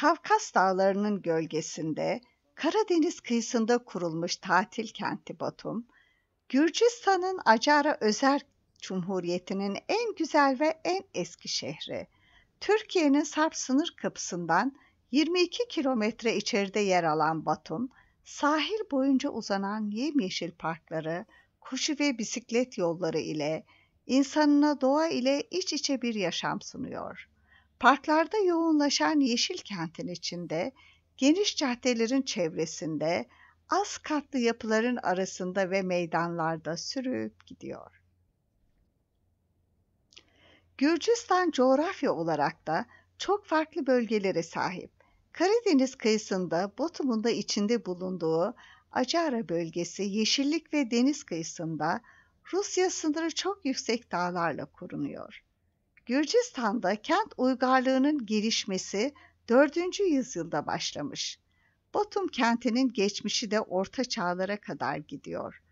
Kafkas dağlarının gölgesinde Karadeniz kıyısında kurulmuş tatil kenti Batum, Gürcistan'ın Acara Özer Cumhuriyeti'nin en güzel ve en eski şehri. Türkiye'nin Sarp sınır kapısından 22 kilometre içeride yer alan Batum, sahil boyunca uzanan yemyeşil parkları, koşu ve bisiklet yolları ile insanına doğa ile iç içe bir yaşam sunuyor. Parklarda yoğunlaşan yeşil kentin içinde, geniş caddelerin çevresinde, az katlı yapıların arasında ve meydanlarda sürüp gidiyor. Gürcistan coğrafya olarak da çok farklı bölgelere sahip. Karadeniz kıyısında Batum'un da içinde bulunduğu Acara bölgesi yeşillik ve deniz kıyısında Rusya sınırı çok yüksek dağlarla korunuyor. Gürcistan'da kent uygarlığının gelişmesi 4. yüzyılda başlamış. Batum kentinin geçmişi de orta çağlara kadar gidiyor.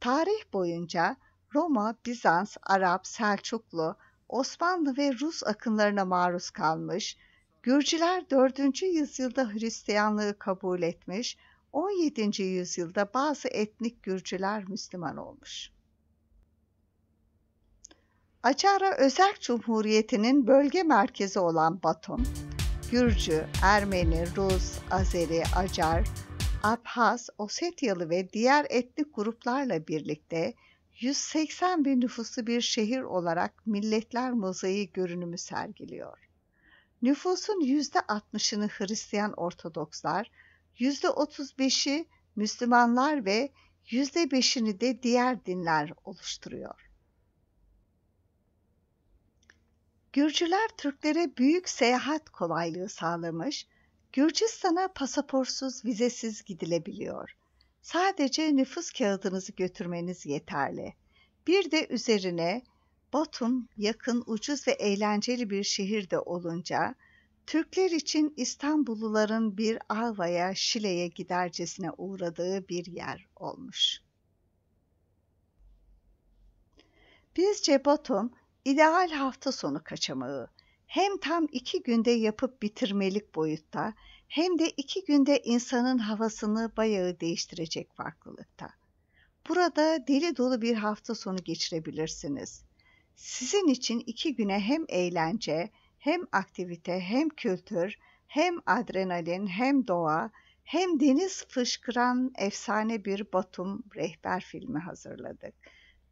Tarih boyunca Roma, Bizans, Arap, Selçuklu, Osmanlı ve Rus akınlarına maruz kalmış, Gürcüler 4. yüzyılda Hristiyanlığı kabul etmiş, 17. yüzyılda bazı etnik Gürcüler Müslüman olmuş. Acara Özerk Cumhuriyeti'nin bölge merkezi olan Batum, Gürcü, Ermeni, Rus, Azeri, Acar, Abhaz, Osetyalı ve diğer etnik gruplarla birlikte 180 bin nüfusu bir şehir olarak Milletler Mozaiği görünümü sergiliyor. Nüfusun %60'ını Hristiyan Ortodokslar, %35'i Müslümanlar ve %5'ini de diğer dinler oluşturuyor. Gürcüler Türklere büyük seyahat kolaylığı sağlamış, Gürcistan'a pasaportsuz, vizesiz gidilebiliyor. Sadece nüfus kağıdınızı götürmeniz yeterli. Bir de üzerine Batum yakın, ucuz ve eğlenceli bir şehir de olunca Türkler için İstanbulluların bir Ava'ya, Şile'ye gidercesine uğradığı bir yer olmuş. Bizce Batum İdeal hafta sonu kaçamağı hem tam iki günde yapıp bitirmelik boyutta hem de iki günde insanın havasını bayağı değiştirecek farklılıkta. Burada deli dolu bir hafta sonu geçirebilirsiniz. Sizin için iki güne hem eğlence, hem aktivite, hem kültür, hem adrenalin, hem doğa, hem deniz fışkıran efsane bir Batum rehber filmi hazırladık.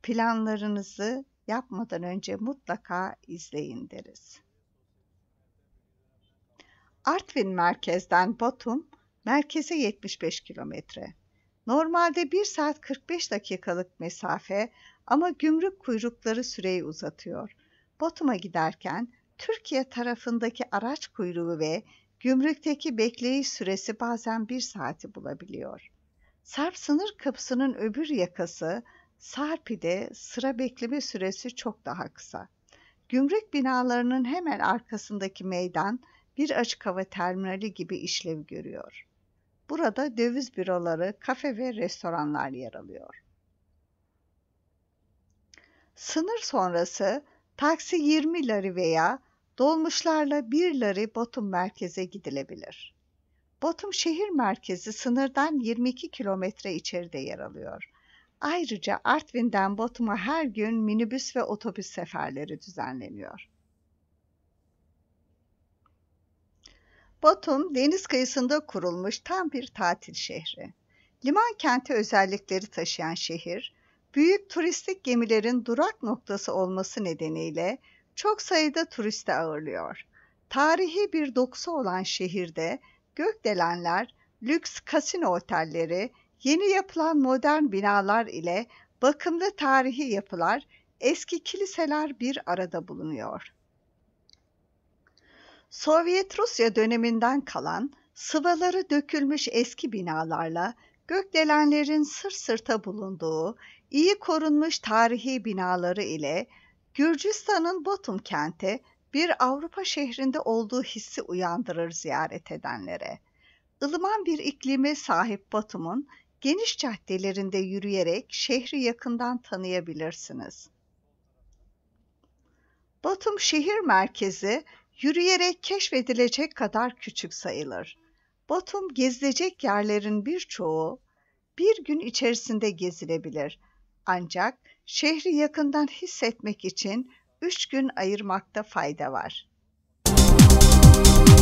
Planlarınızı yapmadan önce mutlaka izleyin deriz. Artvin merkezden Batum, merkeze 75 kilometre. Normalde 1 saat 45 dakikalık mesafe ama gümrük kuyrukları süreyi uzatıyor. Batum'a giderken Türkiye tarafındaki araç kuyruğu ve gümrükteki bekleyiş süresi bazen bir saati bulabiliyor. Sarp sınır kapısının öbür yakası Sarpi'de sıra bekleme süresi çok daha kısa. Gümrük binalarının hemen arkasındaki meydan bir açık hava terminali gibi işlev görüyor. Burada döviz büroları, kafe ve restoranlar yer alıyor. Sınır sonrası taksi 20 lari veya dolmuşlarla 1 lari Batum merkeze gidilebilir. Batum şehir merkezi sınırdan 22 kilometre içeride yer alıyor. Ayrıca Artvin'den Batum'a her gün minibüs ve otobüs seferleri düzenleniyor. Batum, deniz kıyısında kurulmuş tam bir tatil şehri. Liman kenti özellikleri taşıyan şehir, büyük turistik gemilerin durak noktası olması nedeniyle çok sayıda turiste ağırlıyor. Tarihi bir dokusu olan şehirde gökdelenler, lüks kasino otelleri, Yeni yapılan modern binalar ile bakımlı tarihi yapılar, eski kiliseler bir arada bulunuyor. Sovyet Rusya döneminden kalan sıvaları dökülmüş eski binalarla gökdelenlerin sır sırta bulunduğu iyi korunmuş tarihi binaları ile Gürcistan'ın Batum kenti bir Avrupa şehrinde olduğu hissi uyandırır ziyaret edenlere. Ilıman bir iklime sahip Batum'un Geniş caddelerinde yürüyerek şehri yakından tanıyabilirsiniz. Batum şehir merkezi yürüyerek keşfedilecek kadar küçük sayılır. Batum gezilecek yerlerin birçoğu bir gün içerisinde gezilebilir. Ancak şehri yakından hissetmek için üç gün ayırmakta fayda var. Müzik